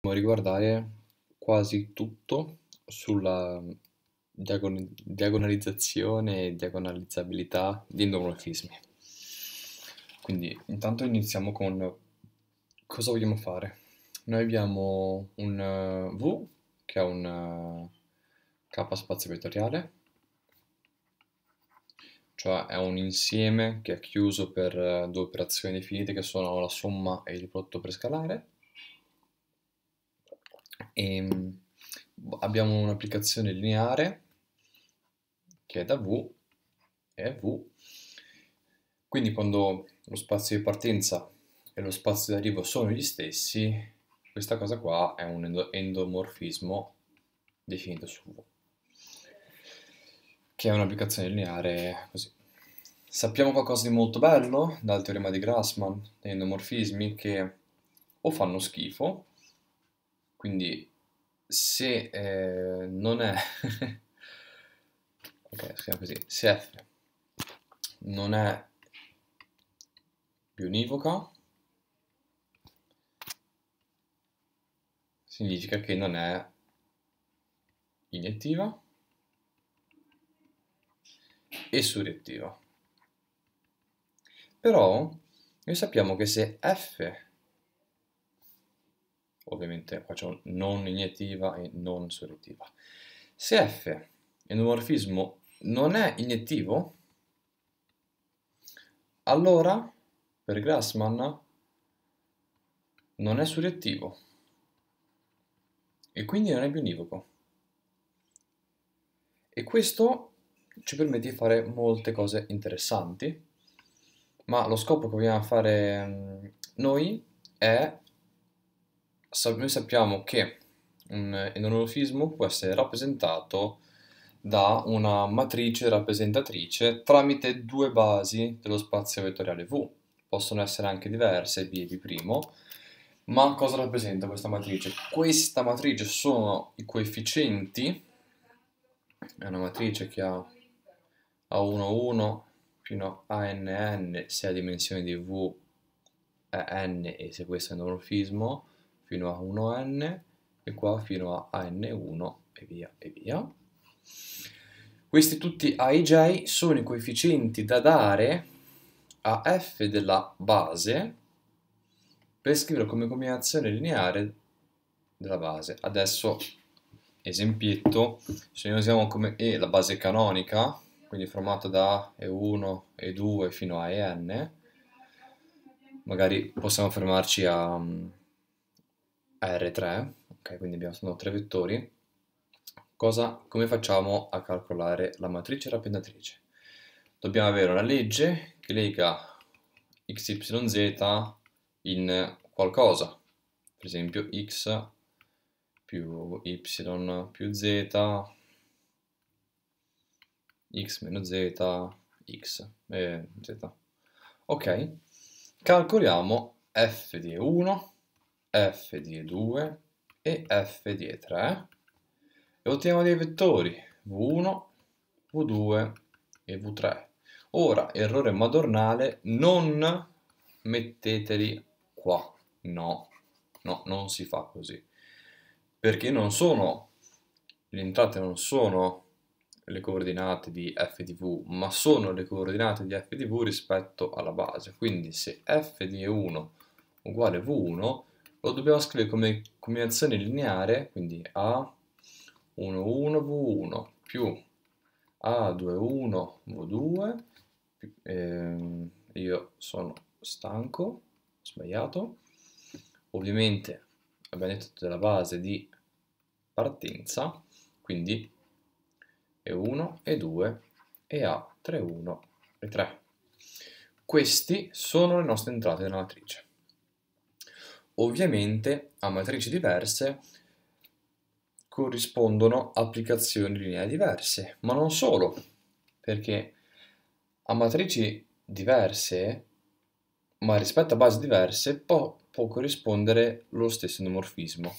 Dobbiamo riguardare quasi tutto sulla mm, diagon- diagonalizzazione e diagonalizzabilità di endomorfismi. Quindi intanto iniziamo con cosa vogliamo fare. Noi abbiamo un eh, V che è un eh, K spazio vettoriale, cioè è un insieme che è chiuso per eh, due operazioni definite che sono la somma e il prodotto per scalare. E ehm, abbiamo un'applicazione lineare che è da V, è V, quindi quando lo spazio di partenza e lo spazio di arrivo sono gli stessi, questa cosa qua è un endomorfismo definito su V, che è un'applicazione lineare così. Sappiamo qualcosa di molto bello dal teorema di Grassmann, degli endomorfismi, che o fanno schifo, quindi se eh, non è... ok, scriviamo così. Se f non è univoca, significa che non è iniettiva e surrettiva. Però noi sappiamo che se f ovviamente faccio non iniettiva e non soriettiva. Se F, endomorfismo, non è iniettivo, allora per Grassmann non è suriettivo e quindi non è bionivoco. E questo ci permette di fare molte cose interessanti, ma lo scopo che vogliamo fare mm, noi è noi sappiamo che un endomorfismo può essere rappresentato da una matrice rappresentatrice tramite due basi dello spazio vettoriale V. Possono essere anche diverse, B e B', ma cosa rappresenta questa matrice? Questa matrice sono i coefficienti, è una matrice che ha A11 fino a NN, se la dimensione di V è N e se questo è un endomorfismo, fino a 1n e qua fino a n1 e via e via. Questi tutti a e j sono i coefficienti da dare a f della base per scrivere come combinazione lineare della base. Adesso, esempietto, se noi usiamo come E la base canonica, quindi formata da E1, E2 fino a EN, magari possiamo fermarci a R3, ok, quindi abbiamo sono tre vettori, Cosa, come facciamo a calcolare la matrice rappendatrice? Dobbiamo avere una legge che lega xyz in qualcosa, per esempio x più y più z, x meno z, x, eh, z. Ok, calcoliamo f di 1 f di e 2 e f di e 3 e otteniamo dei vettori v1, v2 e v3. Ora, errore madornale, non metteteli qua, no, no, non si fa così, perché non sono, le entrate non sono le coordinate di f di v, ma sono le coordinate di f di v rispetto alla base, quindi se f di e 1 uguale v1, lo dobbiamo scrivere come combinazione lineare, quindi A11, V1 più A21, V2, eh, io sono stanco, ho sbagliato, ovviamente abbiamo detto della base di partenza, quindi E1, E2, e a 31 e 3. Queste sono le nostre entrate nella matrice. Ovviamente a matrici diverse corrispondono applicazioni lineari diverse, ma non solo, perché a matrici diverse, ma rispetto a basi diverse, può, può corrispondere lo stesso endomorfismo,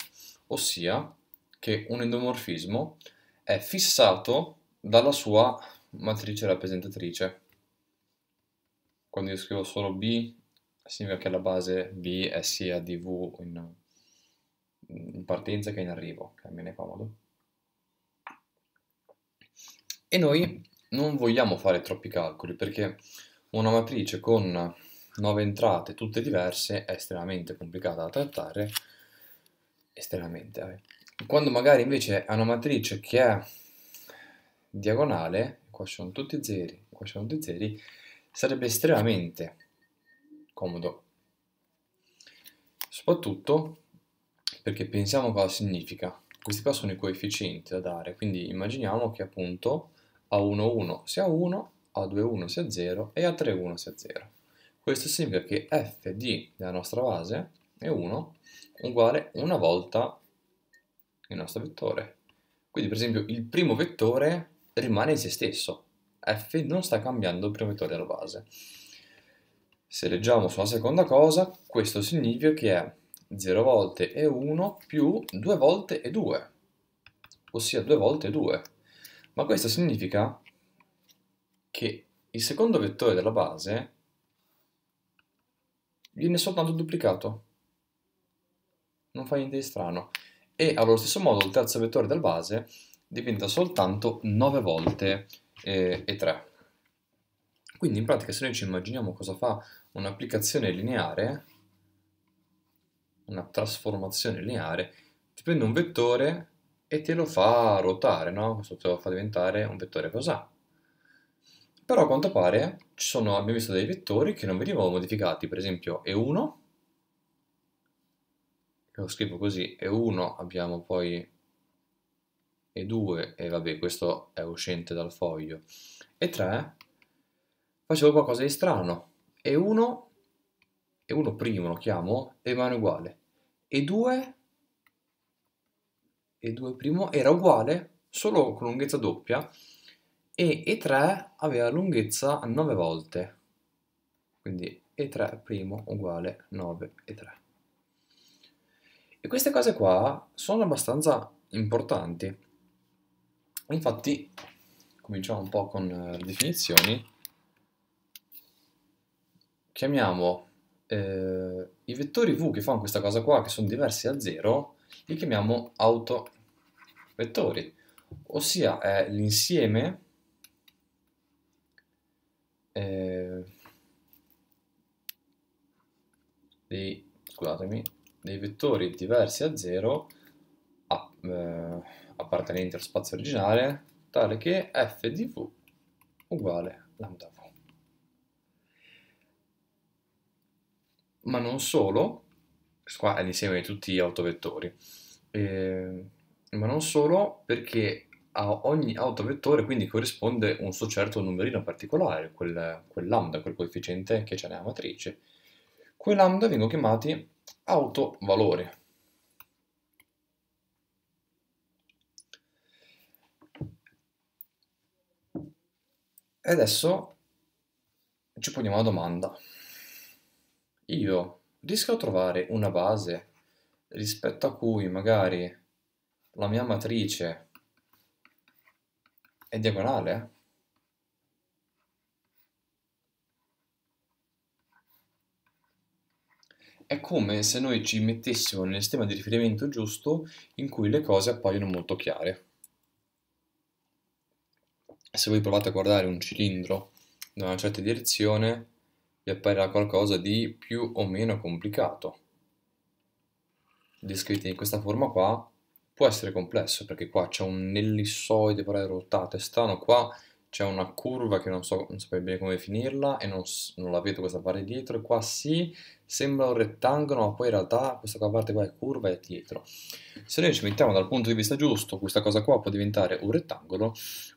ossia che un endomorfismo è fissato dalla sua matrice rappresentatrice. Quando io scrivo solo B simile che alla base B è sia di V in, in partenza che in arrivo, che è meno comodo. E noi non vogliamo fare troppi calcoli perché una matrice con 9 entrate tutte diverse è estremamente complicata da trattare, estremamente. Eh. Quando magari invece è una matrice che è diagonale, qua sono tutti zeri, qua sono tutti zeri, sarebbe estremamente comodo. Soprattutto perché pensiamo cosa significa. Questi qua sono i coefficienti da dare, quindi immaginiamo che appunto a1,1 sia 1, a2,1 sia 0 e a3,1 sia 0. Questo significa che f di della nostra base è 1 uguale una volta il nostro vettore. Quindi per esempio il primo vettore rimane in se stesso, f non sta cambiando il primo vettore della base. Se leggiamo sulla seconda cosa, questo significa che è 0 volte e 1 più 2 volte e 2, ossia 2 volte 2. Ma questo significa che il secondo vettore della base viene soltanto duplicato. Non fa niente di strano. E allo stesso modo il terzo vettore della base diventa soltanto 9 volte eh, e, e 3. Quindi in pratica se noi ci immaginiamo cosa fa un'applicazione lineare, una trasformazione lineare, ti prende un vettore e te lo fa ruotare, no? Questo te lo fa diventare un vettore cos'ha. Però a quanto pare sono, abbiamo visto dei vettori che non venivano modificati, per esempio E1, lo scrivo così, E1 abbiamo poi E2, e vabbè questo è uscente dal foglio, E3, facevo qualcosa di strano, e 1 e 1 primo lo chiamo e mano uguale e 2 e 2 primo era uguale solo con lunghezza doppia e E3 aveva lunghezza 9 volte quindi E3 primo uguale 9 E3 e queste cose qua sono abbastanza importanti infatti cominciamo un po' con eh, le definizioni chiamiamo eh, i vettori v che fanno questa cosa qua, che sono diversi da 0, li chiamiamo autovettori, ossia è l'insieme eh, dei, scusatemi, dei vettori diversi a 0 eh, appartenenti allo spazio originale, tale che f di v uguale lambda v. ma non solo, questo qua è l'insieme di tutti gli autovettori, eh, ma non solo perché a ogni autovettore quindi corrisponde un suo certo numerino particolare, quel, quel lambda, quel coefficiente che c'è nella matrice. Quei lambda vengono chiamati autovalori. E adesso ci poniamo la domanda io riesco a trovare una base rispetto a cui magari la mia matrice è diagonale eh? è come se noi ci mettessimo nel sistema di riferimento giusto in cui le cose appaiono molto chiare. Se voi provate a guardare un cilindro da una certa direzione, vi apparirà qualcosa di più o meno complicato. Descritto in questa forma qua può essere complesso perché qua c'è un ellissoide però ruotato, è strano, qua c'è una curva che non so non saprei bene come definirla e non, non, la vedo questa parte dietro, e qua sì, sembra un rettangolo ma poi in realtà questa parte qua è curva e è dietro. Se noi ci mettiamo dal punto di vista giusto questa cosa qua può diventare un rettangolo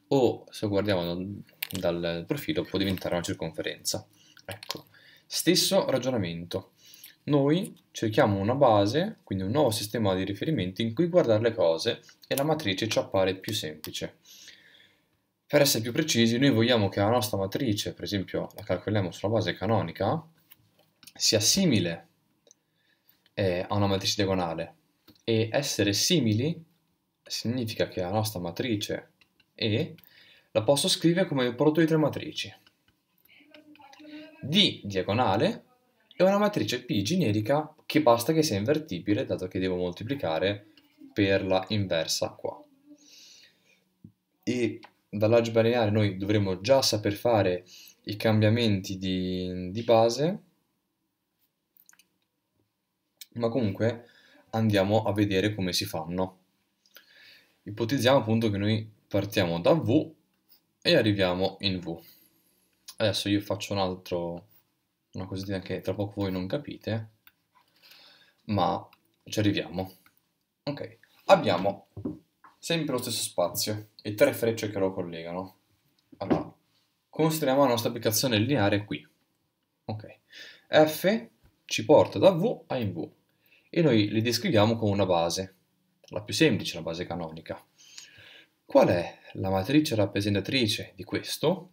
o se guardiamo dal, dal profilo può diventare una circonferenza. Ecco, stesso ragionamento. Noi cerchiamo una base, quindi un nuovo sistema di riferimento in cui guardare le cose e la matrice ci appare più semplice. Per essere più precisi, noi vogliamo che la nostra matrice, per esempio la calcoliamo sulla base canonica, sia simile eh, a una matrice diagonale. E essere simili significa che la nostra matrice E la posso scrivere come il prodotto di tre matrici. D diagonale e una matrice P generica che basta che sia invertibile, dato che devo moltiplicare per la inversa qua. E dall'algebra lineare noi dovremo già saper fare i cambiamenti di, di base, ma comunque andiamo a vedere come si fanno. Ipotizziamo appunto che noi partiamo da V e arriviamo in V. Adesso io faccio un altro, una cosettina che tra poco voi non capite, ma ci arriviamo. Ok, abbiamo sempre lo stesso spazio e tre frecce che lo collegano. Allora, consideriamo la nostra applicazione lineare qui. Ok, F ci porta da V a in V e noi li descriviamo come una base, la più semplice, la base canonica. Qual è la matrice rappresentatrice di questo?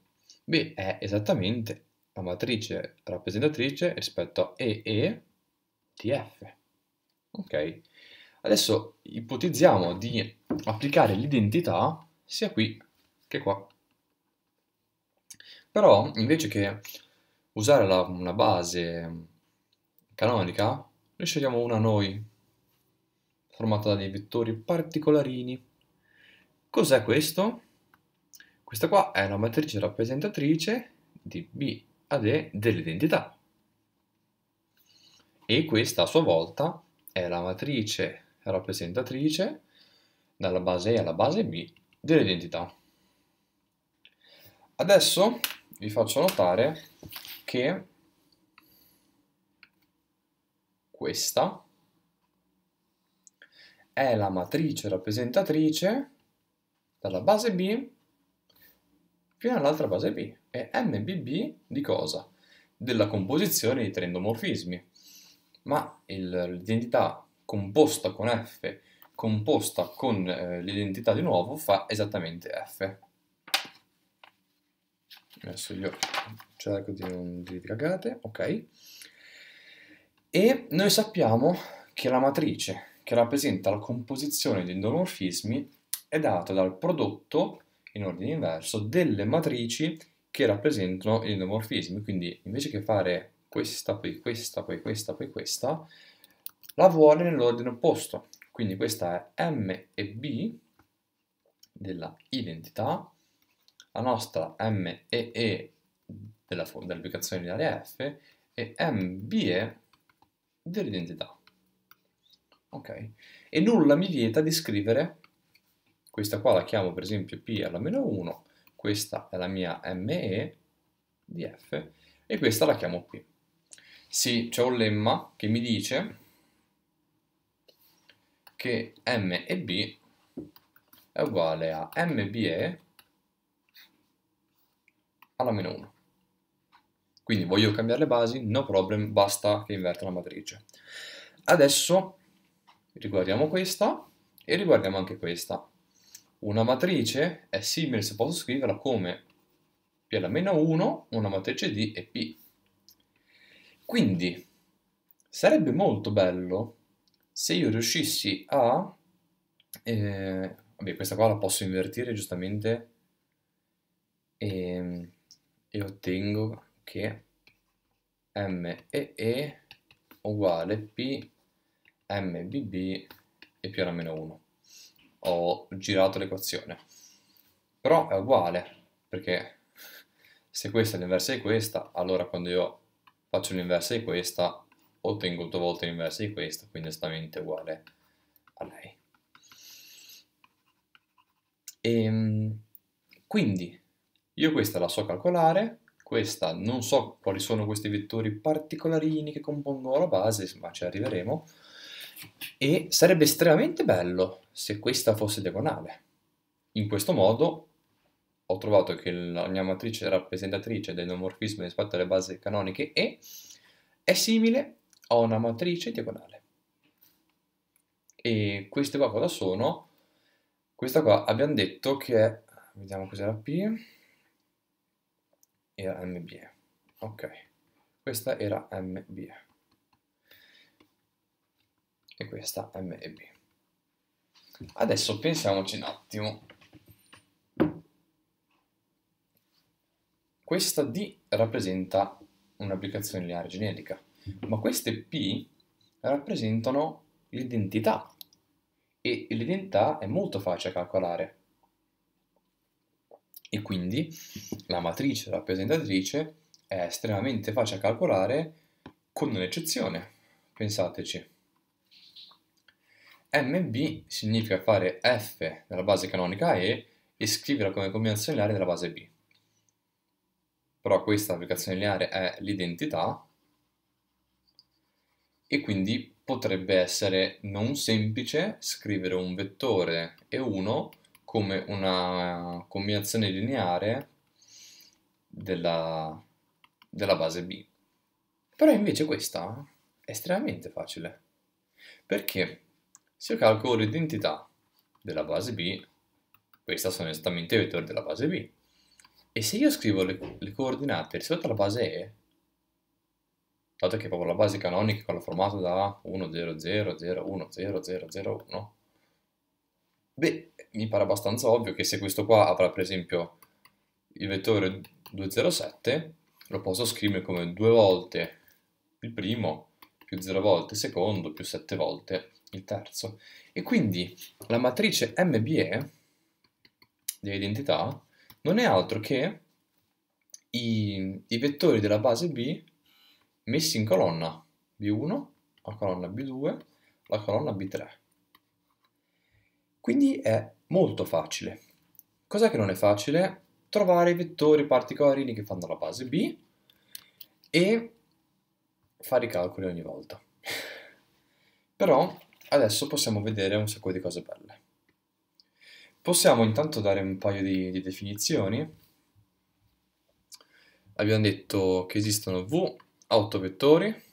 B è esattamente la matrice rappresentatrice rispetto a EE di F. Ok? Adesso ipotizziamo di applicare l'identità sia qui che qua. Però invece che usare la, una base canonica, noi scegliamo una noi, formata da dei vettori particolarini. Cos'è questo? Questa qua è la matrice rappresentatrice di B ad E dell'identità. E questa a sua volta è la matrice rappresentatrice dalla base E alla base B dell'identità. Adesso vi faccio notare che questa è la matrice rappresentatrice dalla base B fino all'altra base B e MBB di cosa? Della composizione di tre endomorfismi. Ma l'identità composta con F composta con eh, l'identità di nuovo fa esattamente F. Adesso io cerco di non dire cagate, ok. E noi sappiamo che la matrice che rappresenta la composizione di endomorfismi è data dal prodotto in ordine inverso delle matrici che rappresentano i endomorfismi. Quindi invece che fare questa, poi questa, poi questa, poi questa, la vuole nell'ordine opposto. Quindi questa è M e B della identità, la nostra M e E della, dell'applicazione di area F e M MBE dell'identità. Ok? E nulla mi vieta di scrivere questa qua la chiamo per esempio P alla meno 1, questa è la mia ME di F e questa la chiamo P. Sì, c'è un lemma che mi dice che M e B è uguale a MBE alla meno 1. Quindi voglio cambiare le basi, no problem, basta che inverta la matrice. Adesso riguardiamo questa e riguardiamo anche questa. Una matrice è simile, se posso scriverla come P alla meno 1, una matrice D e P. Quindi, sarebbe molto bello se io riuscissi a... Eh, vabbè, questa qua la posso invertire giustamente e, ehm, e ottengo che MEE uguale PMBB e più alla meno 1 ho girato l'equazione. Però è uguale, perché se questa è l'inversa di questa, allora quando io faccio l'inversa di questa, ottengo due volte l'inversa di questa, quindi esattamente uguale a lei. E, ehm, quindi, io questa la so calcolare, questa non so quali sono questi vettori particolarini che compongono la base, ma ci arriveremo, e sarebbe estremamente bello se questa fosse diagonale. In questo modo ho trovato che la mia matrice rappresentatrice del nomorfismi rispetto alle basi canoniche E è simile a una matrice diagonale. E queste qua cosa sono? Questa qua abbiamo detto che è, vediamo cos'era P, era MBE, ok, questa era MBE e questa M e B. Adesso pensiamoci un attimo. Questa D rappresenta un'applicazione lineare generica, ma queste P rappresentano l'identità e l'identità è molto facile da calcolare. E quindi la matrice rappresentatrice è estremamente facile da calcolare con un'eccezione. Pensateci. MB significa fare F della base canonica E e scriverla come combinazione lineare della base B. Però questa applicazione lineare è l'identità e quindi potrebbe essere non semplice scrivere un vettore E1 come una combinazione lineare della, della base B. Però invece questa è estremamente facile. Perché? Se io calcolo l'identità della base B, questa sono esattamente i vettori della base B, e se io scrivo le, le coordinate rispetto alla base E, dato che proprio la base canonica con la formata da 1, 0, 0, 0, 1, 0, 0, 0, 1, beh, mi pare abbastanza ovvio che se questo qua avrà per esempio il vettore 207, lo posso scrivere come 2 volte il primo, più 0 volte il secondo, più 7 volte il terzo. E quindi la matrice MBE di identità non è altro che i, i, vettori della base B messi in colonna B1, la colonna B2, la colonna B3. Quindi è molto facile. Cos'è che non è facile? Trovare i vettori particolarini che fanno la base B e fare i calcoli ogni volta. Però adesso possiamo vedere un sacco di cose belle. Possiamo intanto dare un paio di, di definizioni. Abbiamo detto che esistono V autovettori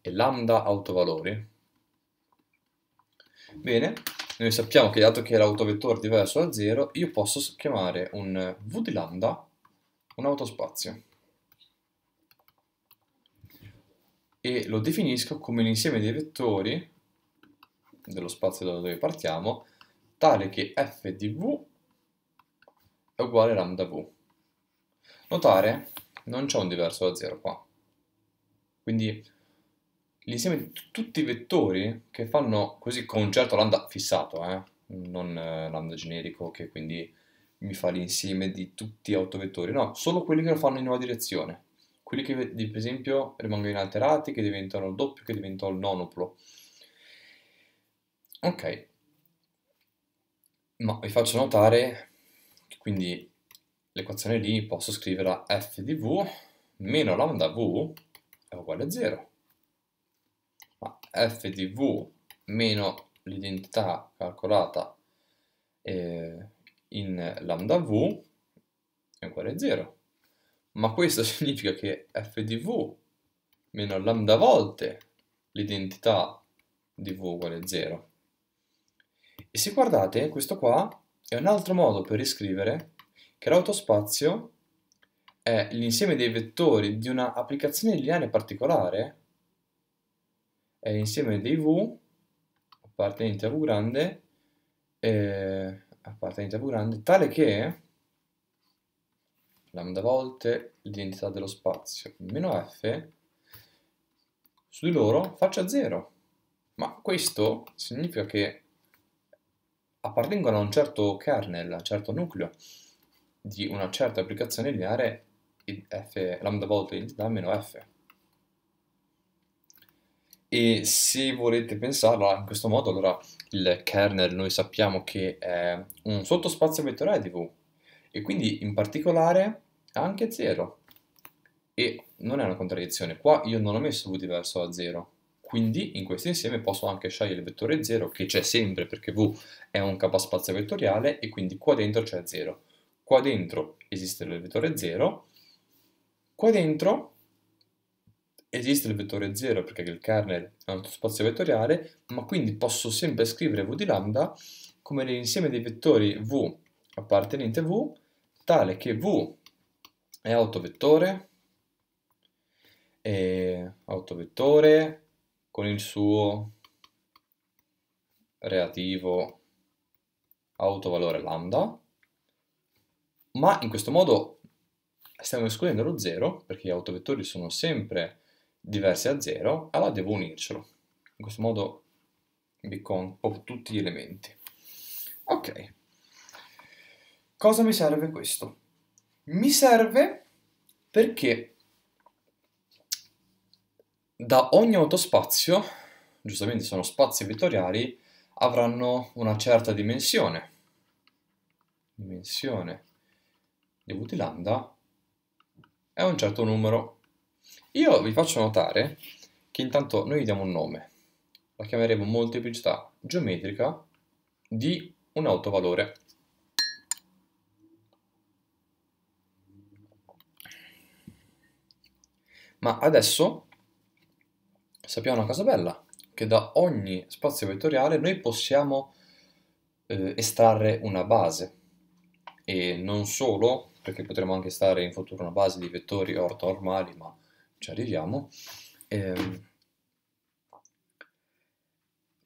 e lambda autovalori. Bene, noi sappiamo che dato che l'autovettore è diverso da 0, io posso chiamare un v di lambda un autospazio. e lo definisco come l'insieme dei vettori dello spazio da dove partiamo tale che f di v è uguale a lambda v. Notare, non c'è un diverso da 0 qua. Quindi l'insieme di tutti i vettori che fanno così con un certo lambda fissato, eh? non eh, lambda generico che quindi mi fa l'insieme di tutti gli autovettori, no, solo quelli che lo fanno in una direzione quelli che per esempio rimangono inalterati, che diventano il doppio, che diventano il nonoplo. Ok, ma vi faccio notare che quindi l'equazione lì posso scriverla f di v meno lambda v è uguale a 0. Ma f di v meno l'identità calcolata eh, in lambda v è uguale a 0 ma questo significa che f di v meno lambda volte l'identità di v uguale a 0. E se guardate, questo qua è un altro modo per riscrivere che l'autospazio è l'insieme dei vettori di una applicazione lineare particolare, è l'insieme dei v appartenenti a v grande, eh, appartenenti a v grande, tale che lambda volte l'identità dello spazio meno f su di loro faccia 0. Ma questo significa che appartengono a un certo kernel, a un certo nucleo di una certa applicazione lineare f lambda volte l'identità meno f. E se volete pensarla in questo modo, allora il kernel noi sappiamo che è un sottospazio vettoriale di V e quindi in particolare anche 0 e non è una contraddizione, qua io non ho messo v diverso da 0 quindi in questo insieme posso anche scegliere il vettore 0 che c'è sempre perché v è un capospazio vettoriale e quindi qua dentro c'è 0 qua dentro esiste il vettore 0 qua dentro esiste il vettore 0 perché il kernel è un spazio vettoriale, ma quindi posso sempre scrivere v di lambda come l'insieme dei vettori v appartenente a v, tale che v è autovettore, è autovettore con il suo relativo autovalore lambda, ma in questo modo stiamo escludendo lo 0 perché gli autovettori sono sempre diversi a 0, allora devo unircelo. In questo modo becco ho tutti gli elementi. Ok, cosa mi serve questo? mi serve perché da ogni autospazio, giustamente sono spazi vettoriali, avranno una certa dimensione. Dimensione di v di lambda è un certo numero. Io vi faccio notare che intanto noi gli diamo un nome. La chiameremo molteplicità geometrica di un autovalore. Ma adesso sappiamo una cosa bella, che da ogni spazio vettoriale noi possiamo eh, estrarre una base. E non solo, perché potremo anche estrarre in futuro una base di vettori orto-normali, ma ci arriviamo. Eh,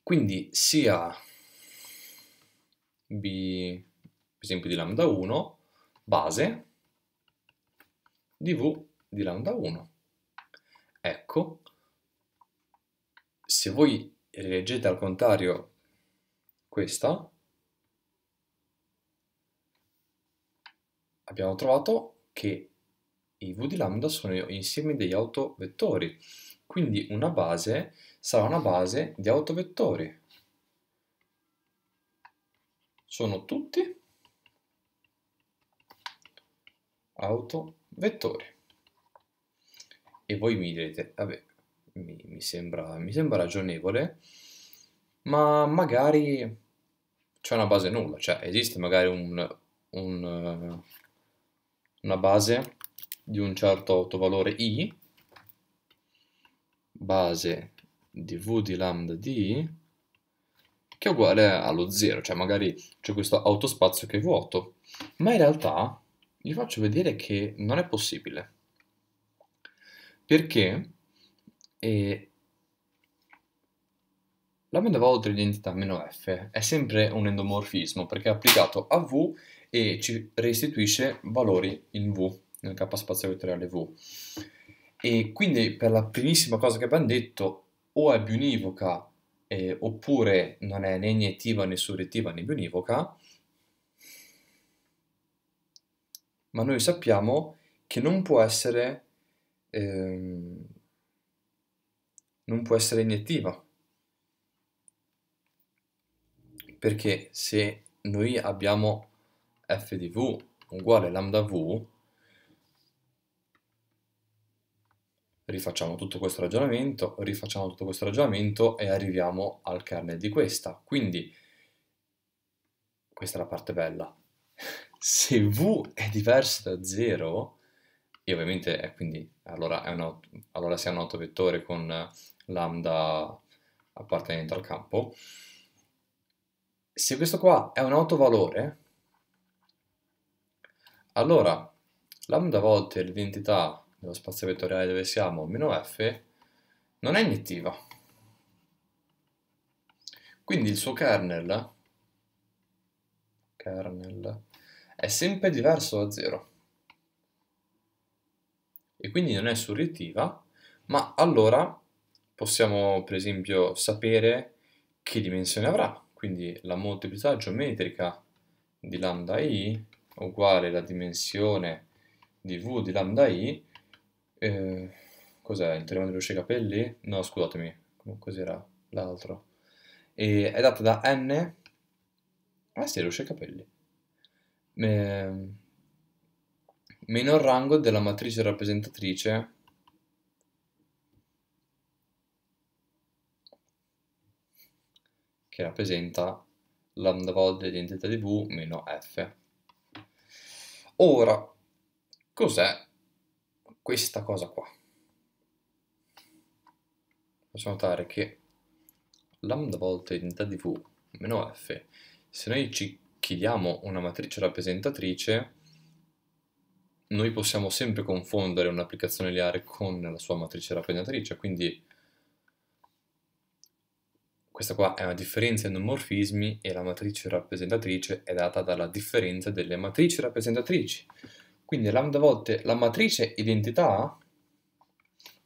quindi sia b, esempio di lambda 1, base, dv di lambda 1. Ecco, se voi rileggete al contrario questa, abbiamo trovato che i v di lambda sono insieme degli autovettori, quindi una base sarà una base di autovettori. Sono tutti autovettori. E voi mi direte, vabbè, mi, mi, sembra, mi sembra ragionevole, ma magari c'è una base nulla, cioè esiste magari un, un, una base di un certo autovalore i, base di v di lambda di i, che è uguale allo 0, cioè magari c'è questo autospazio che è vuoto, ma in realtà vi faccio vedere che non è possibile. Perché eh, la banda vado identità meno f è sempre un endomorfismo perché è applicato a v e ci restituisce valori in v, nel k spazio vettoriale v. E quindi per la primissima cosa che abbiamo detto, o è bionivoca eh, oppure non è né iniettiva né surrettiva né bionivoca, ma noi sappiamo che non può essere ehm, non può essere iniettiva. Perché se noi abbiamo f di v uguale lambda v, rifacciamo tutto questo ragionamento, rifacciamo tutto questo ragionamento e arriviamo al kernel di questa. Quindi, questa è la parte bella, se v è diverso da 0, e ovviamente è eh, quindi, allora, è un, allora si ha un autovettore con lambda appartenente al campo. Se questo qua è un autovalore, allora lambda volte l'identità dello spazio vettoriale dove siamo, meno f, non è iniettiva. Quindi il suo kernel, kernel è sempre diverso da 0 e quindi non è surrettiva, ma allora possiamo per esempio sapere che dimensione avrà, quindi la molteplicità geometrica di lambda i uguale alla dimensione di v di lambda i, eh, cos'è il teorema di Luce Capelli? No, scusatemi, cos'era l'altro? E è data da n, ah sì, Luce Capelli. Eh, meno il rango della matrice rappresentatrice che rappresenta lambda volte l'identità di V meno F. Ora, cos'è questa cosa qua? Possiamo notare che lambda volte l'identità di V meno F, se noi ci chiediamo una matrice rappresentatrice, noi possiamo sempre confondere un'applicazione lineare con la sua matrice rappresentatrice, quindi questa qua è una differenza in morfismi e la matrice rappresentatrice è data dalla differenza delle matrici rappresentatrici. Quindi lambda volte la matrice identità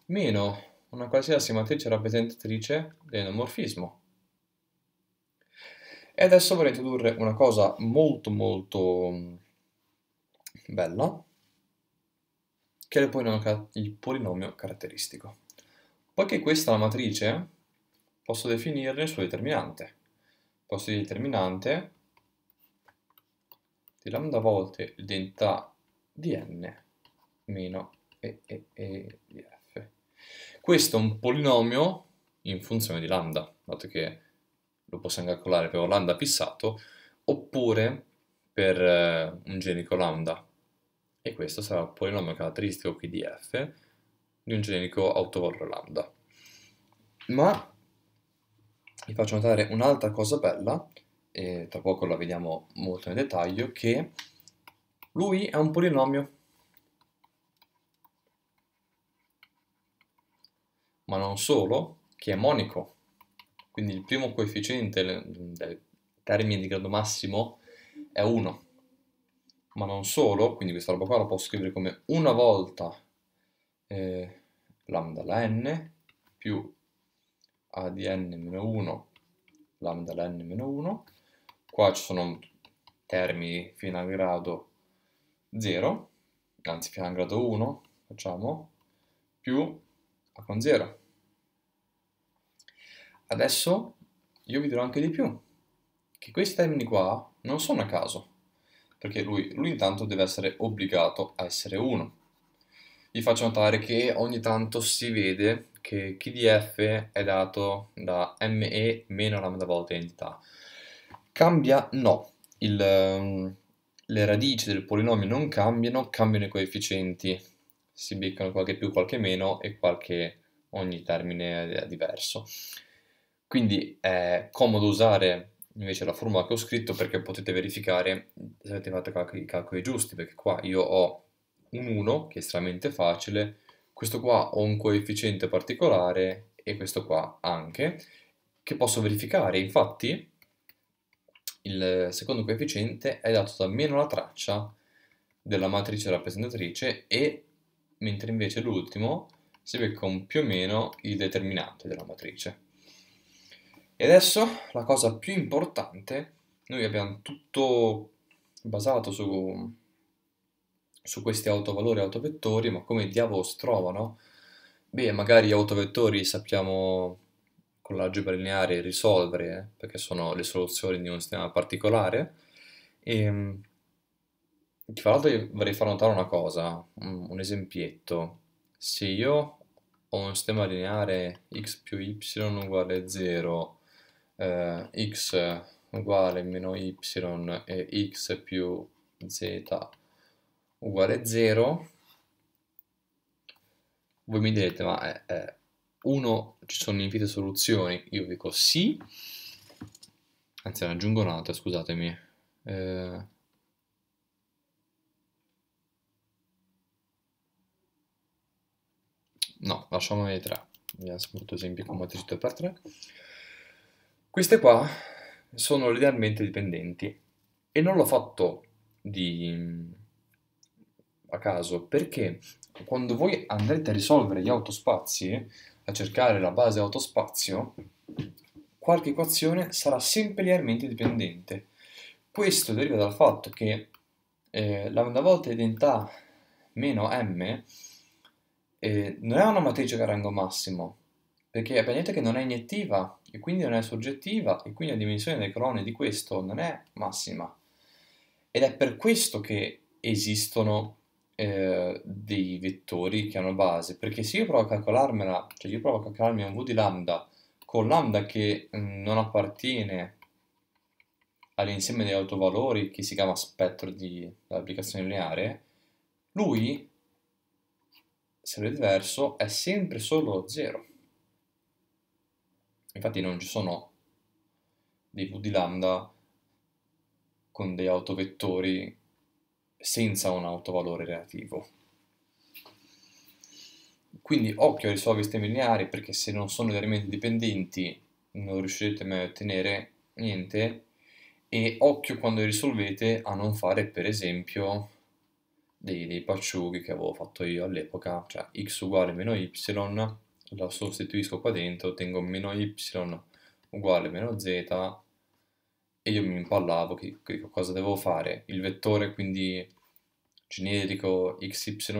meno una qualsiasi matrice rappresentatrice dell'enomorfismo. E adesso vorrei introdurre una cosa molto molto mm, bella che è il polinomio caratteristico. Poiché questa è la matrice, posso definirne il suo determinante. Posso dire determinante di lambda volte l'identità di n meno e, e, e di f. Questo è un polinomio in funzione di lambda, dato che lo possiamo calcolare per un lambda fissato, oppure per eh, un generico lambda, e questo sarà il polinomio caratteristico qui di f di un generico autovalore lambda. Ma vi faccio notare un'altra cosa bella, e tra poco la vediamo molto nel dettaglio, che lui è un polinomio. Ma non solo, che è monico. Quindi il primo coefficiente del termine di grado massimo è 1 ma non solo, quindi questa roba qua la posso scrivere come una volta eh, lambda la n più a di n-1 lambda la n-1, qua ci sono termini fino al grado 0, anzi fino al grado 1, facciamo, più a con 0. Adesso io vi dirò anche di più, che questi termini qua non sono a caso, perché lui, lui intanto deve essere obbligato a essere 1. Vi faccio notare che ogni tanto si vede che chi di f è dato da me meno lambda volta entità. Cambia? No. Il, ehm, le radici del polinomio non cambiano, cambiano i coefficienti. Si beccano qualche più, qualche meno e qualche, ogni termine è diverso. Quindi è comodo usare invece la formula che ho scritto perché potete verificare se avete fatto i calcoli giusti, perché qua io ho un 1 che è estremamente facile, questo qua ho un coefficiente particolare e questo qua anche, che posso verificare, infatti il secondo coefficiente è dato da meno la traccia della matrice rappresentatrice e mentre invece l'ultimo si becca con più o meno il determinante della matrice. E adesso la cosa più importante, noi abbiamo tutto basato su, su questi autovalori e autovettori, ma come diavolo si trovano? Beh, magari gli autovettori sappiamo con l'algebra lineare risolvere, eh, perché sono le soluzioni di un sistema particolare. E, ehm, tra l'altro vorrei far notare una cosa, un, un esempietto. Se io ho un sistema lineare x più y uguale a 0 eh, x uguale meno y e x più z uguale 0 voi mi direte ma è, eh, è eh, uno ci sono infinite soluzioni io dico sì anzi aggiungo un'altra scusatemi eh, no lasciamone 3 abbiamo molto esempi con matrice 2 per 3 queste qua sono linearmente dipendenti e non l'ho fatto di... a caso perché quando voi andrete a risolvere gli autospazi, a cercare la base autospazio, qualche equazione sarà sempre linearmente dipendente. Questo deriva dal fatto che eh, la volta identità meno m eh, non è una matrice che ha rango massimo, perché è detto che non è iniettiva e quindi non è soggettiva e quindi la dimensione delle colonne di questo non è massima. Ed è per questo che esistono eh, dei vettori che hanno base, perché se io provo a calcolarmela, cioè io provo a calcolarmi un v di lambda con lambda che mm, non appartiene all'insieme degli autovalori che si chiama spettro di, dell'applicazione lineare, lui, se lo è diverso, è sempre solo 0. Infatti non ci sono dei V di lambda con dei autovettori senza un autovalore relativo. Quindi occhio ai risolvi sistemi lineari perché se non sono elementi dipendenti non riuscirete mai a ottenere niente e occhio quando li risolvete a non fare per esempio dei, dei pacciughi che avevo fatto io all'epoca, cioè x uguale meno y la sostituisco qua dentro, ottengo meno y uguale meno z e io mi impallavo che, che cosa devo fare. Il vettore quindi generico xyz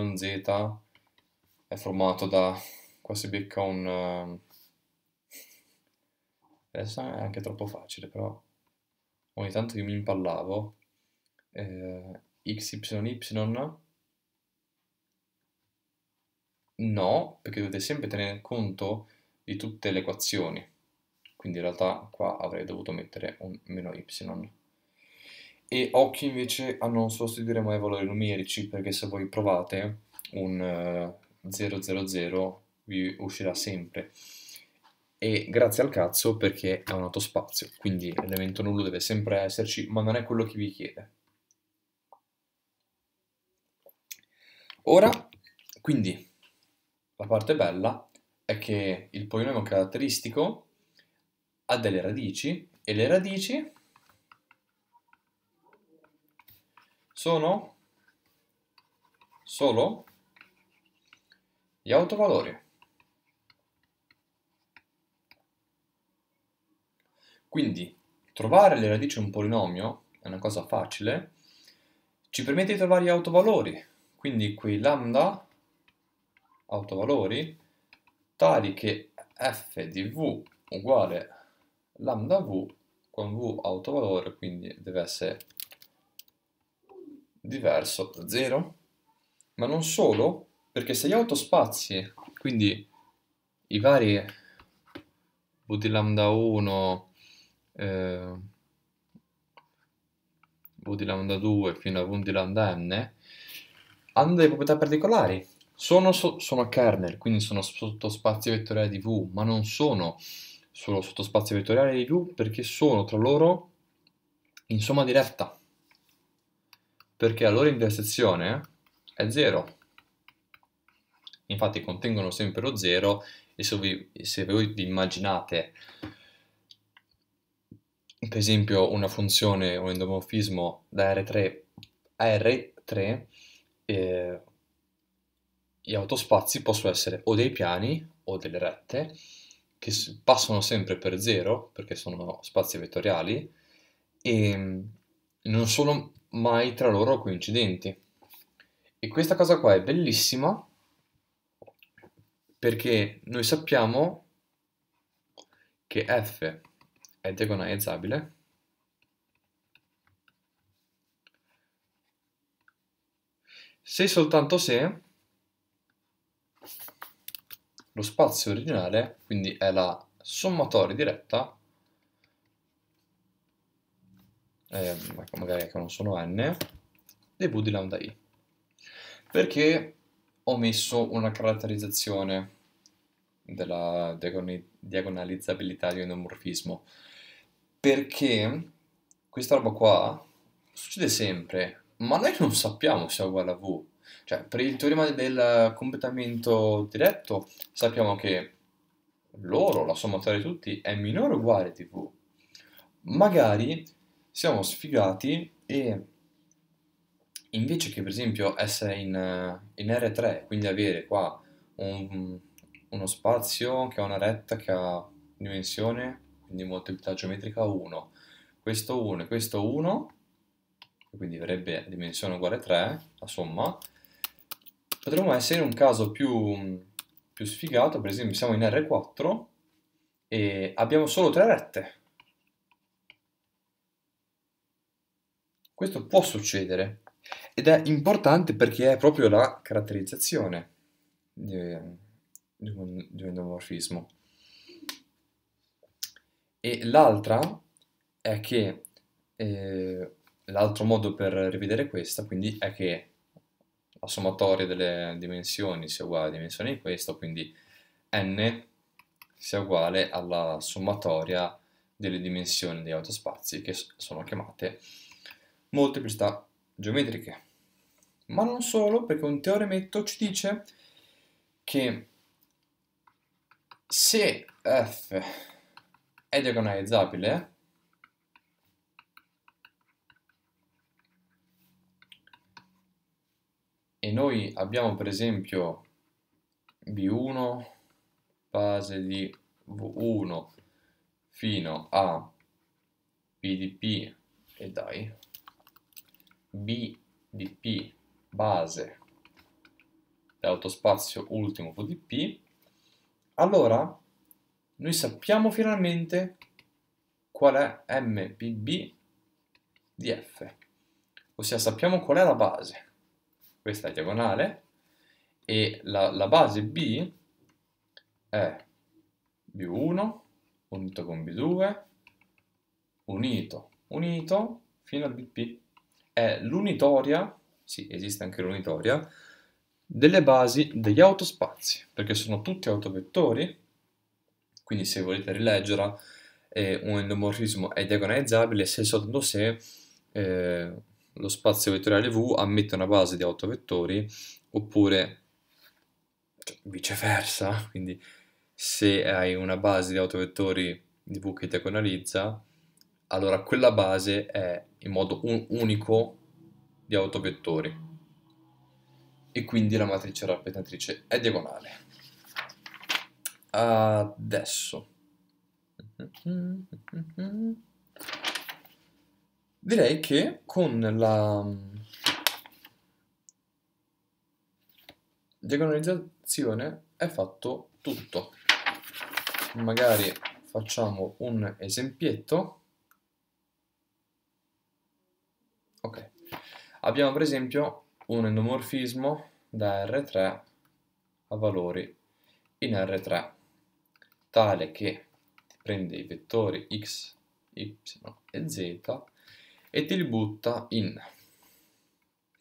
è formato da... qua si becca un... Eh, adesso è anche troppo facile però ogni tanto io mi impallavo eh, xy No, perché dovete sempre tenere conto di tutte le equazioni. Quindi in realtà qua avrei dovuto mettere un meno y. E occhio invece a non sostituire mai valori numerici, perché se voi provate un 000 eh, vi uscirà sempre. E grazie al cazzo perché è un autospazio, quindi l'elemento nullo deve sempre esserci, ma non è quello che vi chiede. Ora, quindi, la parte bella è che il polinomio caratteristico ha delle radici e le radici sono solo gli autovalori. Quindi trovare le radici di un polinomio è una cosa facile, ci permette di trovare gli autovalori, quindi qui lambda autovalori tali che f di v uguale lambda v con v autovalore, quindi deve essere diverso da 0, ma non solo, perché se gli autospazi, quindi i vari v di lambda 1, eh, v di lambda 2 fino a v di lambda n, hanno delle proprietà particolari sono, so- sono kernel, quindi sono sottospazio vettoriale di V, ma non sono solo sottospazio vettoriale di V perché sono tra loro in somma diretta, perché la loro intersezione è 0. Infatti contengono sempre lo 0 e se voi, se voi immaginate per esempio una funzione, un endomorfismo da R3 a R3, eh, gli autospazi possono essere o dei piani o delle rette che passano sempre per zero perché sono spazi vettoriali e mm, non sono mai tra loro coincidenti. E questa cosa qua è bellissima perché noi sappiamo che f è diagonalizzabile se soltanto se lo spazio originale, quindi è la sommatoria diretta, eh, magari che non sono n, dei v di lambda i. Perché ho messo una caratterizzazione della diagonalizzabilità di un omorfismo? Perché questa roba qua succede sempre, ma noi non sappiamo se è uguale a v, cioè, per il teorema del completamento diretto sappiamo che loro, la somma totale di tutti, è minore o uguale a TV. Magari siamo sfigati e invece che per esempio essere in, in R3, quindi avere qua un, uno spazio che ha una retta che ha dimensione, quindi moltiplicità geometrica 1, questo 1 e questo 1, quindi avrebbe dimensione uguale a 3, la somma, potremmo essere in un caso più, più sfigato, per esempio siamo in R4 e abbiamo solo tre rette. Questo può succedere ed è importante perché è proprio la caratterizzazione di, di, un, di un endomorfismo. E l'altra è che eh, l'altro modo per rivedere questa quindi è che la sommatoria delle dimensioni sia uguale alla dimensione di questo, quindi n sia uguale alla sommatoria delle dimensioni dei autospazi che sono chiamate molteplicità geometriche. Ma non solo, perché un teoremetto ci dice che se f è diagonalizzabile, e noi abbiamo per esempio V1 base di V1 fino a P di P e dai B di P base dell'autospazio ultimo V di P allora noi sappiamo finalmente qual è MPB di F ossia sappiamo qual è la base questa è diagonale, e la, la base B è B1 unito con B2, unito, unito, fino al BP. È l'unitoria, sì, esiste anche l'unitoria, delle basi degli autospazi, perché sono tutti autovettori, quindi se volete rileggerla, eh, un endomorfismo è diagonalizzabile se soltanto se eh, lo spazio vettoriale V ammette una base di 8 vettori, oppure cioè, viceversa, quindi se hai una base di 8 vettori di V che diagonalizza, allora quella base è in modo un unico di 8 vettori e quindi la matrice rappresentatrice è diagonale. Adesso. Direi che con la mm, diagonalizzazione è fatto tutto. Magari facciamo un esempietto. Ok. Abbiamo per esempio un endomorfismo da R3 a valori in R3, tale che prende i vettori x, y e z e ti li butta in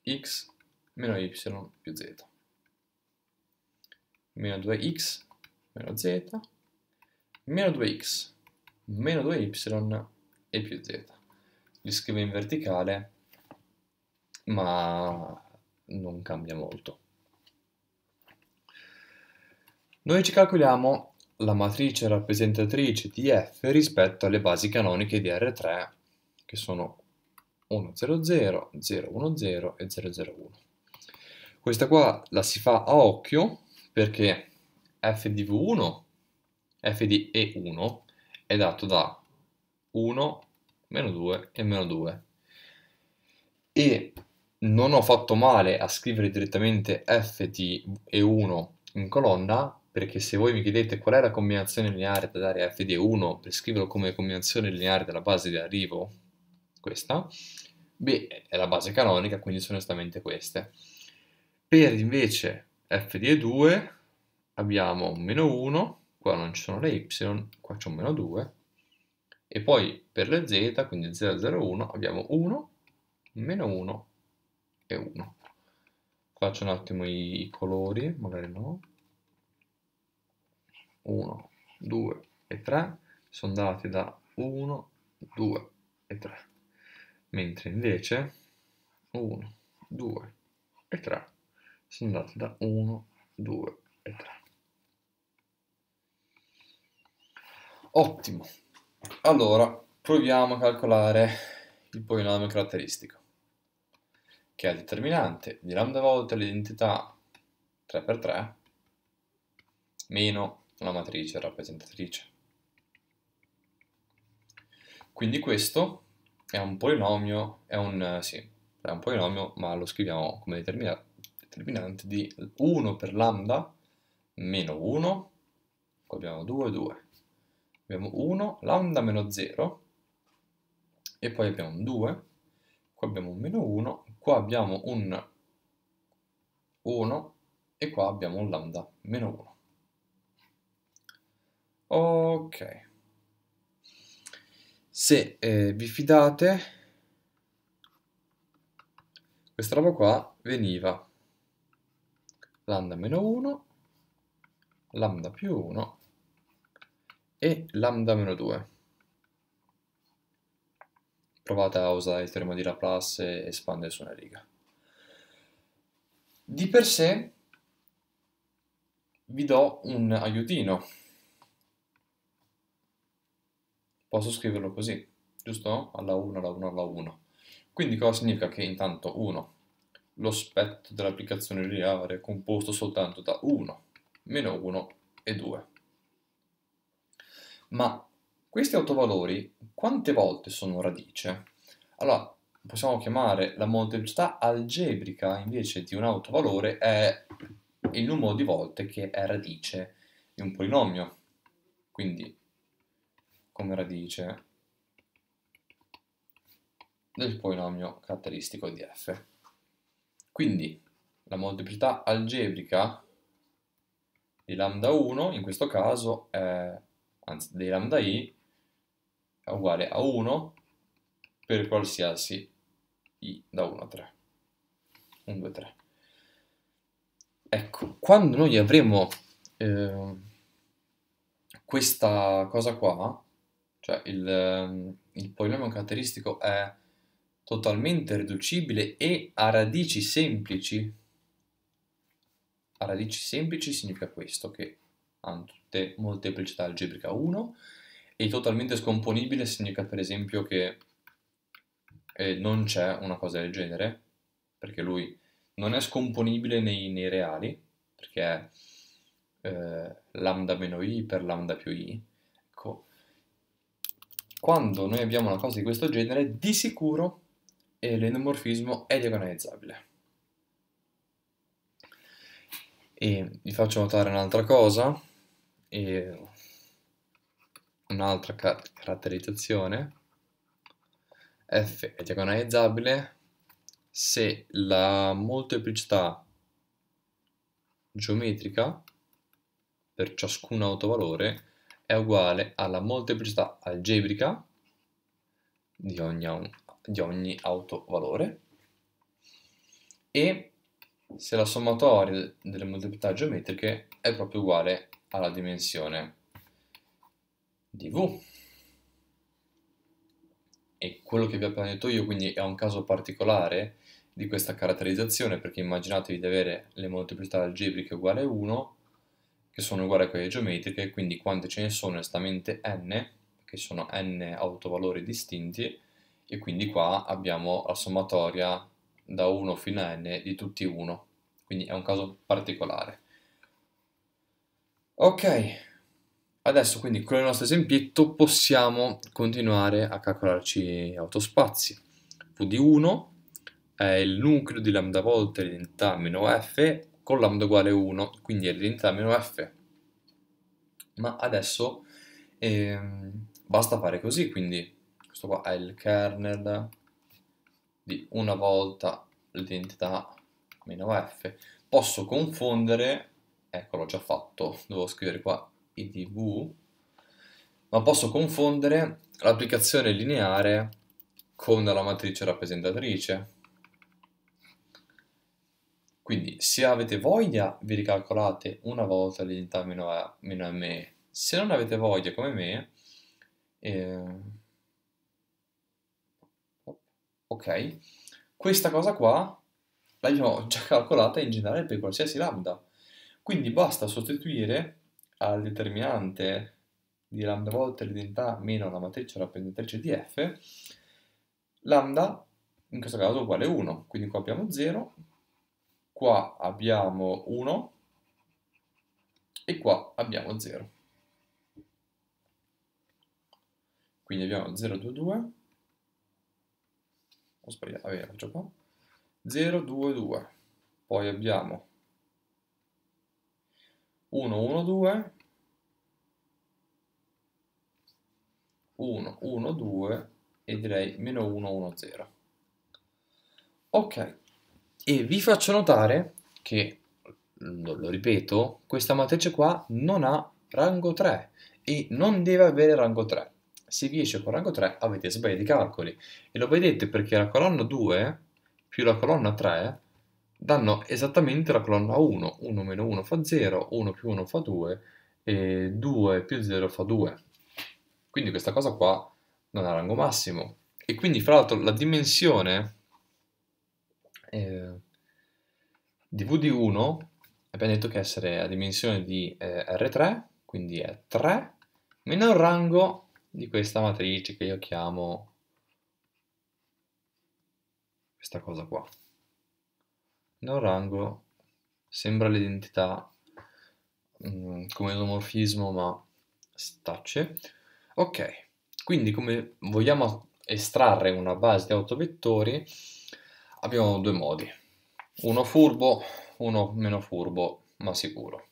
x meno y più z meno 2x meno z meno 2x meno 2y e più z li scrivo in verticale ma non cambia molto noi ci calcoliamo la matrice rappresentatrice di f rispetto alle basi canoniche di R3 che sono 100, 010 e 001. Questa qua la si fa a occhio perché fdv1, fde1 è dato da 1, meno 2 e meno 2. E non ho fatto male a scrivere direttamente ft1 in colonna perché se voi mi chiedete qual è la combinazione lineare da dare a fd1 per scriverlo come combinazione lineare della base di arrivo questa, B è la base canonica, quindi sono esattamente queste. Per invece f di E2 abbiamo meno 1, qua non ci sono le y, qua c'è un meno 2, e poi per le z, quindi 0, 0, 1, abbiamo 1, meno 1 e 1. Faccio un attimo i, i colori, magari no. 1, 2 e 3 sono dati da 1, 2 e 3 mentre invece 1, 2 e 3 sono andati da 1, 2 e 3. Ottimo. Allora, proviamo a calcolare il polinomio caratteristico, che è il determinante di lambda volte l'identità 3x3 meno la matrice rappresentatrice. Quindi questo è un polinomio, è un, eh, sì, è un polinomio, ma lo scriviamo come determina determinante di 1 per lambda meno 1, qua abbiamo 2, 2, abbiamo 1, lambda meno 0, e poi abbiamo un 2, qua abbiamo un meno 1, qua abbiamo un 1 e qua abbiamo un lambda meno 1. Ok se eh, vi fidate questa roba qua veniva lambda meno 1 lambda più 1 e lambda meno 2 provate a usare il teorema di Laplace e espandere su una riga di per sé vi do un aiutino posso scriverlo così, giusto? Alla 1, alla 1, alla 1. Quindi cosa significa che intanto 1, lo spettro dell'applicazione lineare è composto soltanto da 1, meno 1 e 2. Ma questi autovalori quante volte sono radice? Allora, possiamo chiamare la molteplicità algebrica invece di un autovalore è il numero di volte che è radice di un polinomio. Quindi come radice del polinomio caratteristico di f. Quindi la molteplicità algebrica di lambda 1 in questo caso è, anzi di lambda i è uguale a 1 per qualsiasi i da 1 a 3. 1, 2, 3. Ecco, quando noi avremo eh, questa cosa qua, cioè il, ehm, il polinomio caratteristico è totalmente riducibile e a radici semplici. A radici semplici significa questo, che hanno tutte molteplicità algebrica 1 e totalmente scomponibile significa per esempio che eh, non c'è una cosa del genere, perché lui non è scomponibile nei, nei reali, perché è eh, lambda meno i per lambda più i, quando noi abbiamo una cosa di questo genere, di sicuro l'endomorfismo è diagonalizzabile. E vi faccio notare un'altra cosa, un'altra car caratterizzazione. F è diagonalizzabile se la molteplicità geometrica per ciascun autovalore è è uguale alla molteplicità algebrica di ogni, di ogni autovalore e se la sommatoria delle molteplicità geometriche è proprio uguale alla dimensione di V. E quello che vi ho appena detto io quindi è un caso particolare di questa caratterizzazione perché immaginatevi di avere le molteplicità algebriche uguali a 1 che sono uguali a quelle geometriche, quindi quante ce ne sono esattamente n, che sono n autovalori distinti, e quindi qua abbiamo la sommatoria da 1 fino a n di tutti 1, quindi è un caso particolare. Ok, adesso quindi con il nostro esempietto possiamo continuare a calcolarci autospazi. V di 1 è il nucleo di lambda volte l'identità meno f con lambda uguale 1, quindi è l'identità meno f. Ma adesso eh, basta fare così, quindi questo qua è il kernel di una volta l'identità meno f. Posso confondere, ecco l'ho già fatto, devo scrivere qua idv, ma posso confondere l'applicazione lineare con la matrice rappresentatrice quindi se avete voglia vi ricalcolate una volta l'identità meno a, meno a me, se non avete voglia come me, eh... ok, questa cosa qua l'abbiamo già calcolata in generale per qualsiasi lambda. Quindi basta sostituire al determinante di lambda volte l'identità meno la matrice rappresentatrice di f, lambda in questo caso uguale 1, quindi qua abbiamo 0, qua abbiamo 1 e qua abbiamo 0. Quindi abbiamo 0, 2, 2. Ho sbagliato, vabbè, faccio qua. 0, 2, 2. Poi abbiamo 1, 1, 2. 1, 1, 2 e direi meno 1, 1, 0. Ok, e vi faccio notare che, mm, lo ripeto, questa matrice qua non ha rango 3 e non deve avere rango 3. Se vi esce con rango 3 avete sbagliato i calcoli e lo vedete perché la colonna 2 più la colonna 3 danno esattamente la colonna 1, 1 meno 1 fa 0, 1 più 1 fa 2 e 2 più 0 fa 2. Quindi questa cosa qua non ha rango massimo. E quindi fra l'altro la dimensione eh, dvd1 abbiamo detto che essere a dimensione di eh, R3, quindi è 3, meno il rango di questa matrice che io chiamo questa cosa qua. Meno il rango sembra l'identità mm, come isomorfismo ma stacce. Ok, quindi come vogliamo estrarre una base di autovettori, vettori, abbiamo due modi, uno furbo, uno meno furbo, ma sicuro.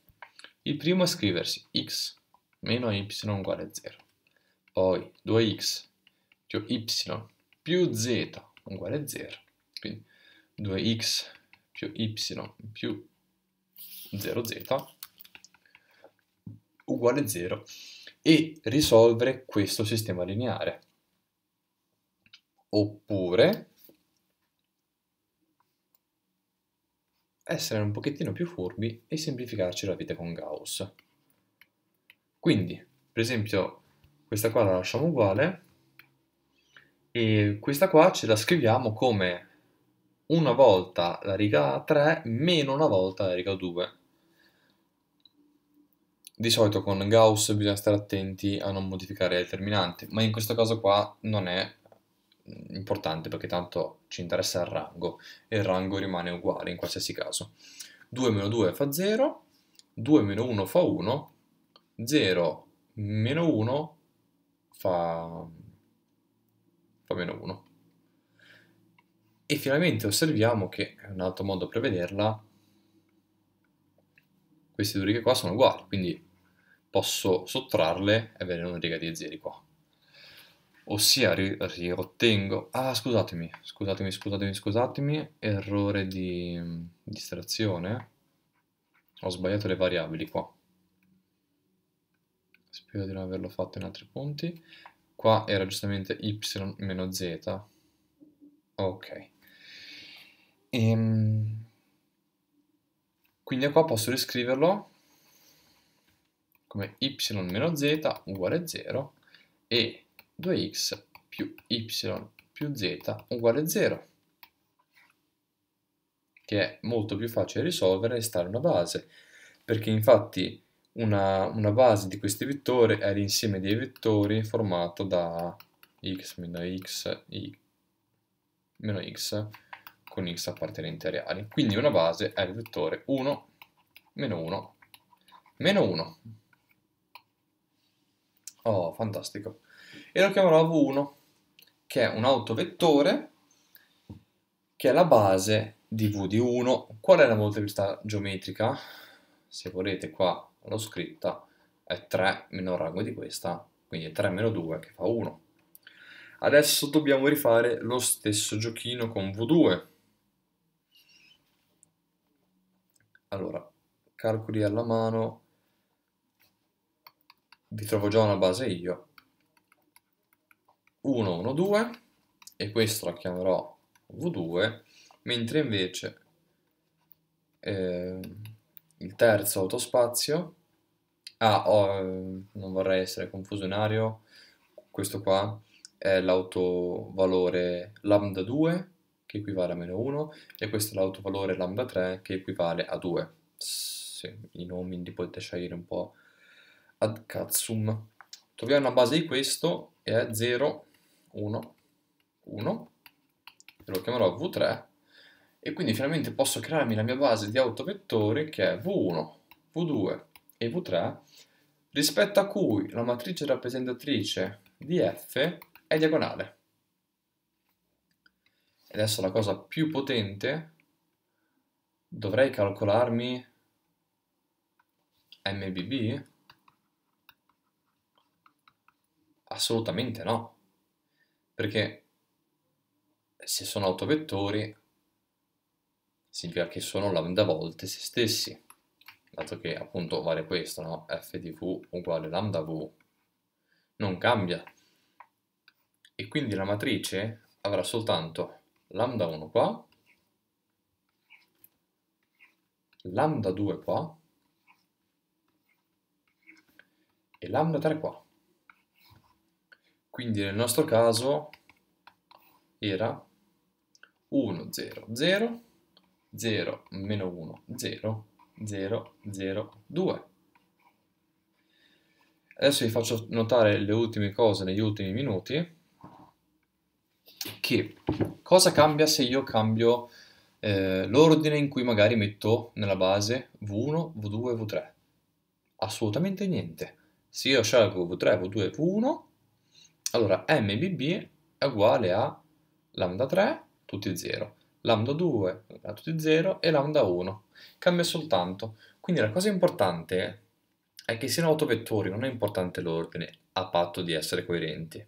Il primo è scriversi x meno y uguale a 0, poi 2x più y più z uguale a 0, quindi 2x più y più 0z uguale 0 e risolvere questo sistema lineare. Oppure essere un pochettino più furbi e semplificarci la vita con Gauss. Quindi, per esempio, questa qua la lasciamo uguale e questa qua ce la scriviamo come una volta la riga 3 meno una volta la riga 2. Di solito con Gauss bisogna stare attenti a non modificare il terminante, ma in questo caso qua non è importante perché tanto ci interessa il rango e il rango rimane uguale in qualsiasi caso. 2 meno 2 fa 0, 2 meno 1 fa 1, 0 meno 1 fa, fa meno 1. E finalmente osserviamo che, è un altro modo per vederla, queste due righe qua sono uguali, quindi posso sottrarle e avere una riga di 0 qua ossia ri riottengo, ah scusatemi, scusatemi, scusatemi, scusatemi, errore di mm, distrazione, ho sbagliato le variabili qua, spero di non averlo fatto in altri punti, qua era giustamente y-z, ok, ehm... quindi qua posso riscriverlo come y-z uguale 0 e 2x più y più z uguale 0, che è molto più facile risolvere e stare una base, perché infatti una, una base di questi vettori è l'insieme dei vettori formato da x meno x, y, meno x con x appartenenti a reali. Quindi una base è il vettore 1 meno 1 meno 1. Oh, fantastico e lo chiamerò V1, che è un autovettore che è la base di V di 1. Qual è la molteplicità geometrica? Se volete qua l'ho scritta, è 3 meno il rango di questa, quindi è 3 meno 2 che fa 1. Adesso dobbiamo rifare lo stesso giochino con V2. Allora, calcoli alla mano, vi trovo già una base io, 1, 1, 2 e questo la chiamerò V2, mentre invece eh, il terzo autospazio, ah, oh, non vorrei essere confusionario, questo qua è l'autovalore lambda 2 che equivale a meno 1 e questo è l'autovalore lambda 3 che equivale a 2. Sì, I nomi li potete scegliere un po' ad cazzum. Troviamo la base di questo e è 0 1, 1, e lo chiamerò V3, e quindi finalmente posso crearmi la mia base di autovettori che è V1, V2 e V3, rispetto a cui la matrice rappresentatrice di F è diagonale. E adesso la cosa più potente, dovrei calcolarmi MBB? Assolutamente no perché se sono autovettori significa che sono lambda volte se stessi, dato che appunto vale questo, no? f di v uguale lambda v non cambia. E quindi la matrice avrà soltanto lambda 1 qua, lambda 2 qua e lambda 3 qua. Quindi nel nostro caso era 1, 0, 0, 0, meno 1, 0, 0, 0, 2. Adesso vi faccio notare le ultime cose negli ultimi minuti. Che cosa cambia se io cambio eh, l'ordine in cui magari metto nella base V1, V2, V3? Assolutamente niente. Se io scelgo V3, V2, V1, allora, mbb è uguale a lambda 3, tutti 0, lambda 2, tutti 0 e lambda 1. Cambia soltanto. Quindi la cosa importante è che siano autovettori, non è importante l'ordine, a patto di essere coerenti.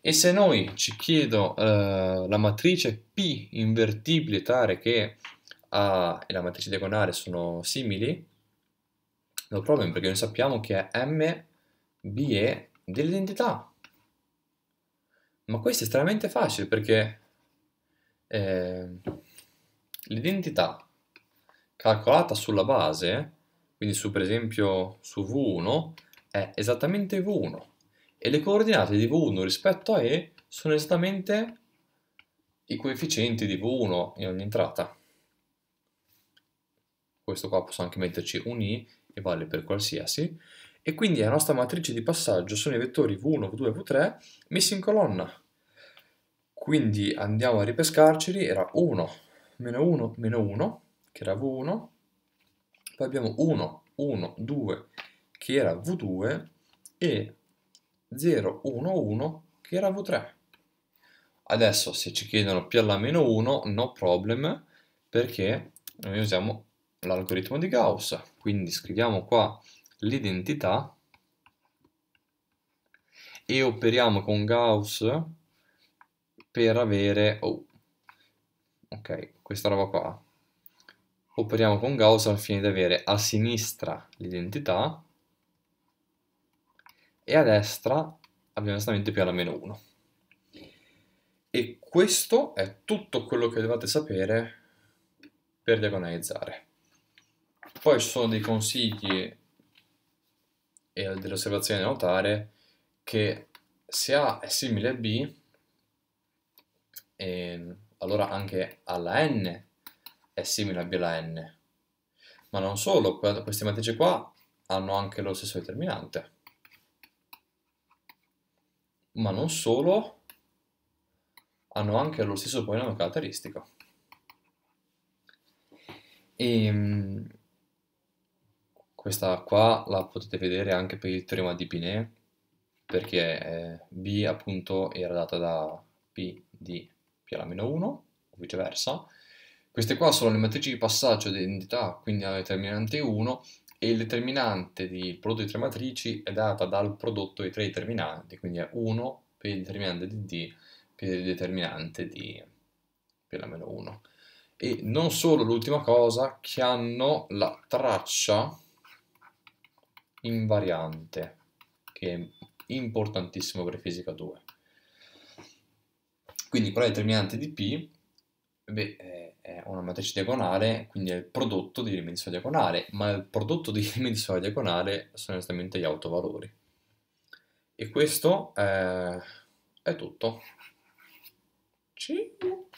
E se noi ci chiedo eh, la matrice P invertibile tale che A e la matrice diagonale sono simili, no problem perché noi sappiamo che è M, dell'identità. Ma questo è estremamente facile perché eh, l'identità calcolata sulla base, quindi su per esempio su V1, è esattamente V1 e le coordinate di V1 rispetto a E sono esattamente i coefficienti di V1 in ogni entrata. Questo qua posso anche metterci un I e vale per qualsiasi e quindi la nostra matrice di passaggio sono i vettori v1, v2 v3 messi in colonna. Quindi andiamo a ripescarceli, era 1, meno 1, meno 1, che era v1, poi abbiamo 1, 1, 2, che era v2, e 0, 1, 1, che era v3. Adesso se ci chiedono più alla meno 1, no problem, perché noi usiamo l'algoritmo di Gauss. Quindi scriviamo qua l'identità e operiamo con Gauss per avere... Oh, ok, questa roba qua. Operiamo con Gauss al fine di avere a sinistra l'identità e a destra abbiamo esattamente più alla meno 1. E questo è tutto quello che dovete sapere per diagonalizzare. Poi ci sono dei consigli e dell'osservazione da notare che se A è simile a B, eh, allora anche alla N è simile a B alla N. Ma non solo, queste matrici qua hanno anche lo stesso determinante. Ma non solo, hanno anche lo stesso polinomio caratteristico. E, ehm, questa qua la potete vedere anche per il teorema di Binet, perché eh, B appunto era data da P di P alla meno 1, o viceversa. Queste qua sono le matrici di passaggio di identità, quindi hanno determinante 1, e il determinante di prodotto di tre matrici è data dal prodotto di tre determinanti, quindi è 1 per il determinante di D per il determinante di P alla meno 1. E non solo l'ultima cosa, che hanno la traccia invariante, che è importantissimo per fisica 2. Quindi qual è il determinante di P? Beh, eh, è una matrice diagonale, quindi è il prodotto di dimensione diagonale, ma il prodotto di dimensione diagonale sono esattamente gli autovalori. E questo eh, è tutto. Ciao!